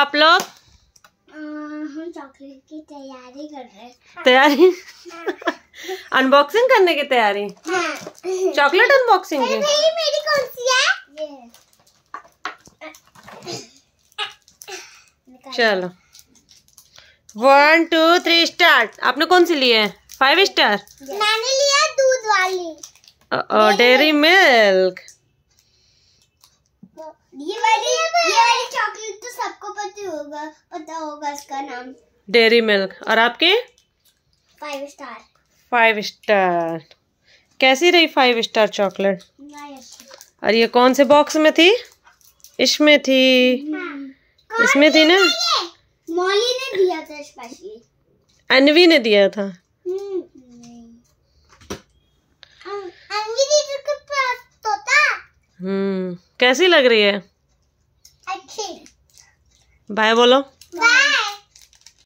आप लोग हम चॉकलेट की तैयारी कर रहे हैं हाँ। तैयारी अनबॉक्सिंग हाँ। करने की तैयारी हाँ। चॉकलेट अनबॉक्सिंग की मेरी कौन सी है चलो वन टू थ्री स्टार आपने कौन सी ली है फाइव स्टार मैंने लिया दूध वाली डेरी uh, uh, मिल्क ये वाली ये वाली चॉकलेट होगा पता होगा इसका नाम डेयरी मिल्क और आपके फाइव स्टार फाइव स्टार कैसी रही फाइव स्टार चॉकलेट और ये कौन से बॉक्स में थी इसमें थी हाँ। इसमें थी ना मॉली ने दिया था स्पेशली अनवी ने दिया था हम्म, अं, तो हम्म कैसी लग रही है अच्छी बाय बोलो बाय